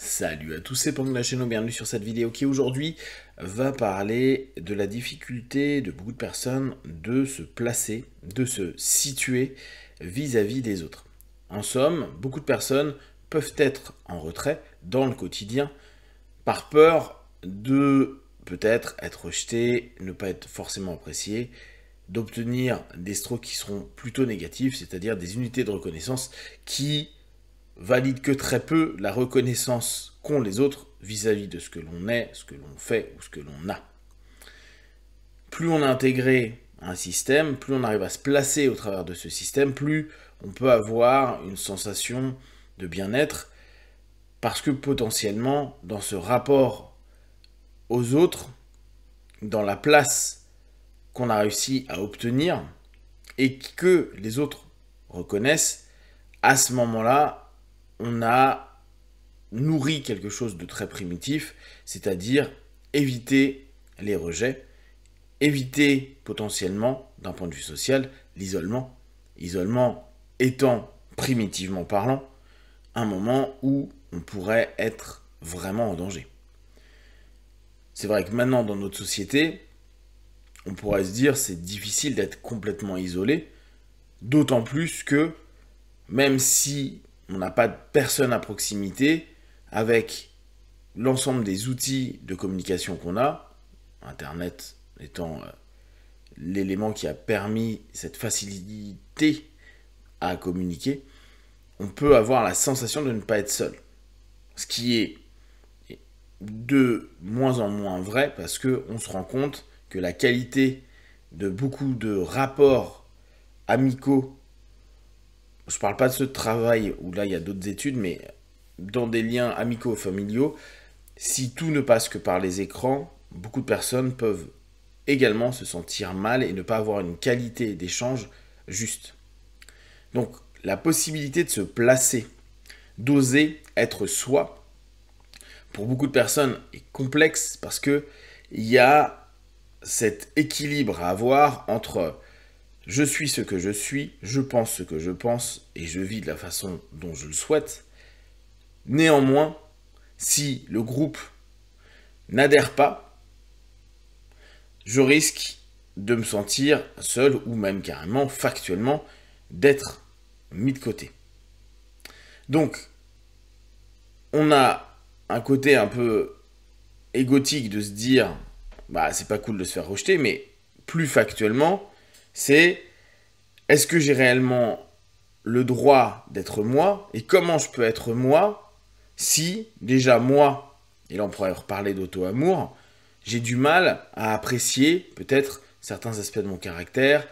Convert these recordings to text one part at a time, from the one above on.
Salut à tous, c'est Pang la chaîne, bienvenue sur cette vidéo qui aujourd'hui va parler de la difficulté de beaucoup de personnes de se placer, de se situer vis-à-vis des autres. En somme, beaucoup de personnes peuvent être en retrait dans le quotidien par peur de peut-être être rejeté, ne pas être forcément apprécié, d'obtenir des strokes qui seront plutôt négatifs, c'est-à-dire des unités de reconnaissance qui valide que très peu la reconnaissance qu'ont les autres vis-à-vis de ce que l'on est, ce que l'on fait ou ce que l'on a. Plus on a intégré un système, plus on arrive à se placer au travers de ce système, plus on peut avoir une sensation de bien-être, parce que potentiellement, dans ce rapport aux autres, dans la place qu'on a réussi à obtenir, et que les autres reconnaissent, à ce moment-là, on a nourri quelque chose de très primitif, c'est-à-dire éviter les rejets, éviter potentiellement, d'un point de vue social, l'isolement. Isolement étant, primitivement parlant, un moment où on pourrait être vraiment en danger. C'est vrai que maintenant, dans notre société, on pourrait se dire c'est difficile d'être complètement isolé, d'autant plus que même si on n'a pas de personne à proximité avec l'ensemble des outils de communication qu'on a, Internet étant euh, l'élément qui a permis cette facilité à communiquer, on peut avoir la sensation de ne pas être seul. Ce qui est de moins en moins vrai parce qu'on se rend compte que la qualité de beaucoup de rapports amicaux je parle pas de ce travail où là il y a d'autres études, mais dans des liens amicaux familiaux, si tout ne passe que par les écrans, beaucoup de personnes peuvent également se sentir mal et ne pas avoir une qualité d'échange juste. Donc la possibilité de se placer, d'oser être soi, pour beaucoup de personnes est complexe parce que il y a cet équilibre à avoir entre je suis ce que je suis, je pense ce que je pense, et je vis de la façon dont je le souhaite. Néanmoins, si le groupe n'adhère pas, je risque de me sentir seul ou même carrément factuellement d'être mis de côté. Donc, on a un côté un peu égotique de se dire, bah c'est pas cool de se faire rejeter, mais plus factuellement, c'est est-ce que j'ai réellement le droit d'être moi et comment je peux être moi si déjà moi, et là on pourrait reparler d'auto-amour, j'ai du mal à apprécier peut-être certains aspects de mon caractère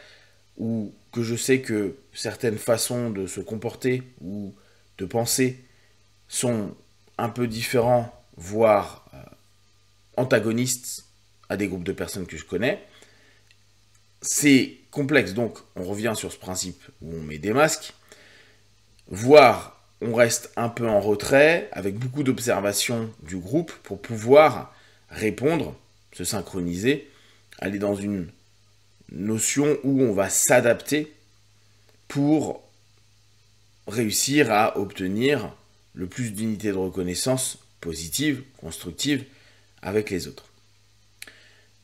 ou que je sais que certaines façons de se comporter ou de penser sont un peu différents, voire euh, antagonistes à des groupes de personnes que je connais. C'est complexe. Donc, on revient sur ce principe où on met des masques, voire on reste un peu en retrait, avec beaucoup d'observations du groupe, pour pouvoir répondre, se synchroniser, aller dans une notion où on va s'adapter pour réussir à obtenir le plus d'unités de reconnaissance positive, constructive, avec les autres.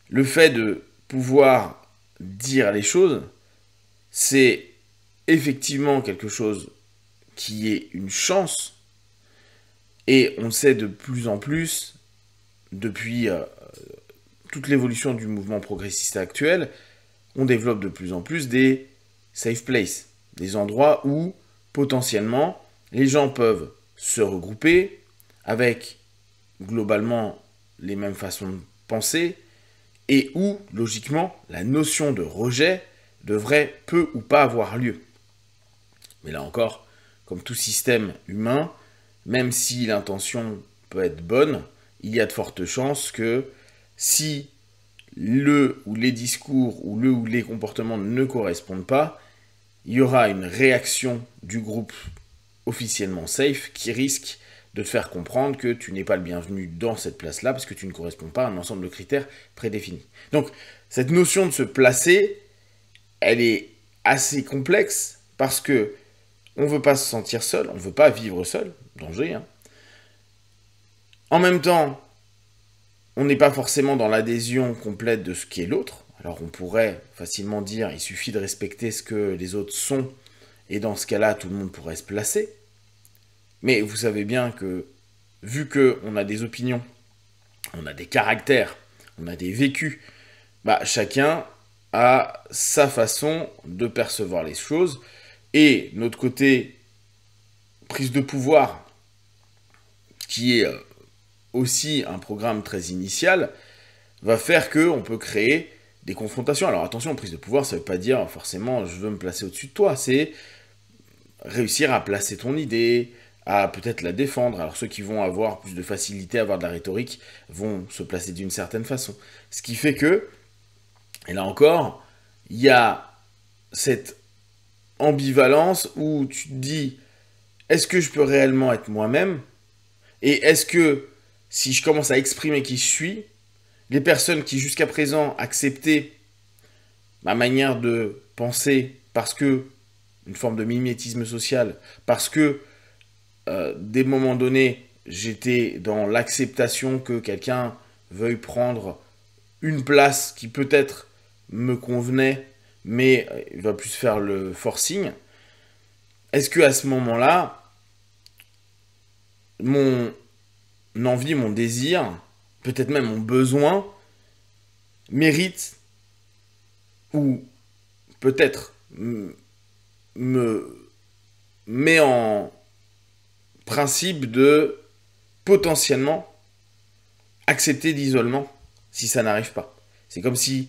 Le fait de pouvoir dire les choses, c'est effectivement quelque chose qui est une chance. Et on sait de plus en plus, depuis euh, toute l'évolution du mouvement progressiste actuel, on développe de plus en plus des safe places, des endroits où potentiellement les gens peuvent se regrouper avec globalement les mêmes façons de penser, et où, logiquement, la notion de rejet devrait peu ou pas avoir lieu. Mais là encore, comme tout système humain, même si l'intention peut être bonne, il y a de fortes chances que si le ou les discours ou le ou les comportements ne correspondent pas, il y aura une réaction du groupe officiellement safe qui risque de te faire comprendre que tu n'es pas le bienvenu dans cette place-là parce que tu ne corresponds pas à un ensemble de critères prédéfinis. Donc, cette notion de se placer, elle est assez complexe parce que on ne veut pas se sentir seul, on ne veut pas vivre seul, danger. Hein. En même temps, on n'est pas forcément dans l'adhésion complète de ce qui est l'autre. Alors on pourrait facilement dire, il suffit de respecter ce que les autres sont, et dans ce cas-là, tout le monde pourrait se placer. Mais vous savez bien que, vu qu'on a des opinions, on a des caractères, on a des vécus, bah, chacun a sa façon de percevoir les choses. Et notre côté prise de pouvoir, qui est euh, aussi un programme très initial, va faire qu'on peut créer des confrontations. Alors attention, prise de pouvoir, ça ne veut pas dire forcément je veux me placer au-dessus de toi, c'est réussir à placer ton idée, à peut-être la défendre. Alors ceux qui vont avoir plus de facilité à avoir de la rhétorique vont se placer d'une certaine façon. Ce qui fait que, et là encore, il y a cette ambivalence où tu te dis, est-ce que je peux réellement être moi-même Et est-ce que si je commence à exprimer qui je suis, les personnes qui jusqu'à présent acceptaient ma manière de penser parce que une forme de mimétisme social, parce que euh, des moments donnés, j'étais dans l'acceptation que quelqu'un veuille prendre une place qui peut-être me convenait, mais euh, il va plus faire le forcing. Est-ce que à ce moment-là, mon envie, mon désir, peut-être même mon besoin, mérite ou peut-être me met en principe de potentiellement accepter d'isolement si ça n'arrive pas. C'est comme si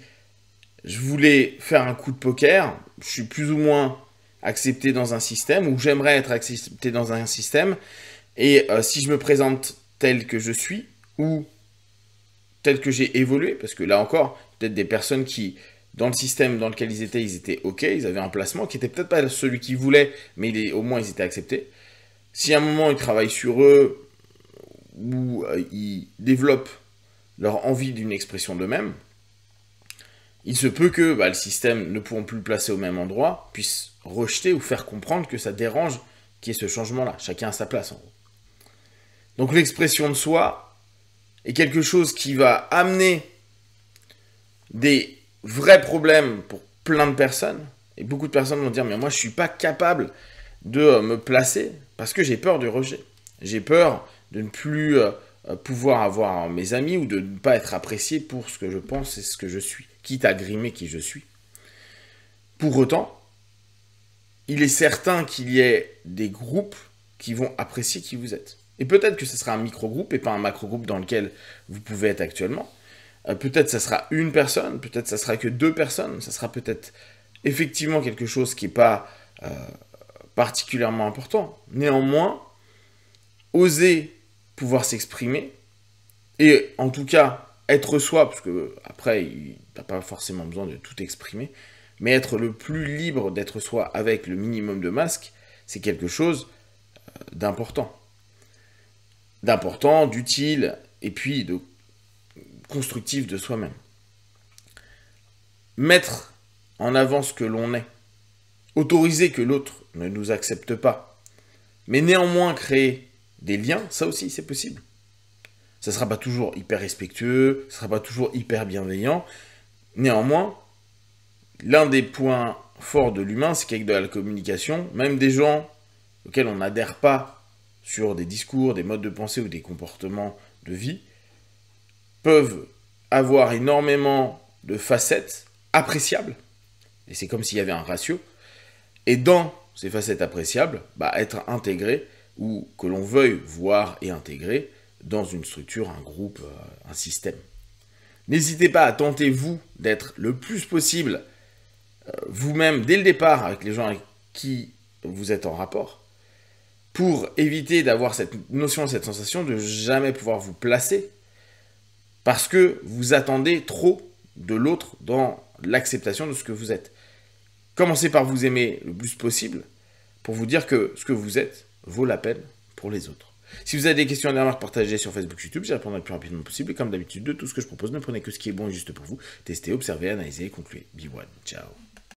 je voulais faire un coup de poker, je suis plus ou moins accepté dans un système, ou j'aimerais être accepté dans un système, et euh, si je me présente tel que je suis, ou tel que j'ai évolué, parce que là encore, peut-être des personnes qui, dans le système dans lequel ils étaient, ils étaient OK, ils avaient un placement qui était peut-être pas celui qu'ils voulaient, mais au moins ils étaient acceptés. Si à un moment ils travaillent sur eux ou euh, ils développent leur envie d'une expression d'eux-mêmes, il se peut que bah, le système ne pouvant plus le placer au même endroit puisse rejeter ou faire comprendre que ça dérange qu'il y ait ce changement-là. Chacun a sa place en gros. Donc l'expression de soi est quelque chose qui va amener des vrais problèmes pour plein de personnes. Et beaucoup de personnes vont dire, mais moi je ne suis pas capable de euh, me placer parce que j'ai peur du rejet. J'ai peur de ne plus euh, euh, pouvoir avoir mes amis ou de ne pas être apprécié pour ce que je pense et ce que je suis, quitte à grimer qui je suis. Pour autant, il est certain qu'il y ait des groupes qui vont apprécier qui vous êtes. Et peut-être que ce sera un micro-groupe et pas un macro-groupe dans lequel vous pouvez être actuellement. peut-être ce sera une personne, peut-être ça sera que deux personnes, ce sera peut-être effectivement quelque chose qui n'est pas particulièrement important. Néanmoins, oser pouvoir s'exprimer, et en tout cas être soi, parce que après, n'a pas forcément besoin de tout exprimer, mais être le plus libre d'être soi avec le minimum de masque, c'est quelque chose euh, d'important. D'important, d'utile, et puis de constructif de soi-même. Mettre en avant ce que l'on est, autoriser que l'autre ne nous accepte pas, mais néanmoins créer des liens, ça aussi c'est possible. Ça ne sera pas toujours hyper respectueux, ça ne sera pas toujours hyper bienveillant. Néanmoins, l'un des points forts de l'humain, c'est qu'avec de la communication, même des gens auxquels on n'adhère pas sur des discours, des modes de pensée ou des comportements de vie, peuvent avoir énormément de facettes appréciables. Et c'est comme s'il y avait un ratio et dans ces facettes appréciables, bah, être intégré ou que l'on veuille voir et intégrer dans une structure, un groupe, euh, un système. N'hésitez pas à tenter, vous, d'être le plus possible euh, vous-même dès le départ avec les gens avec qui vous êtes en rapport, pour éviter d'avoir cette notion, cette sensation de jamais pouvoir vous placer, parce que vous attendez trop de l'autre dans l'acceptation de ce que vous êtes. Commencez par vous aimer le plus possible pour vous dire que ce que vous êtes vaut la peine pour les autres. Si vous avez des questions à partagées sur Facebook, YouTube, j'y répondrai le plus rapidement possible. Et comme d'habitude, de tout ce que je propose, ne prenez que ce qui est bon et juste pour vous. Testez, observez, analysez, concluez. Be one. Ciao.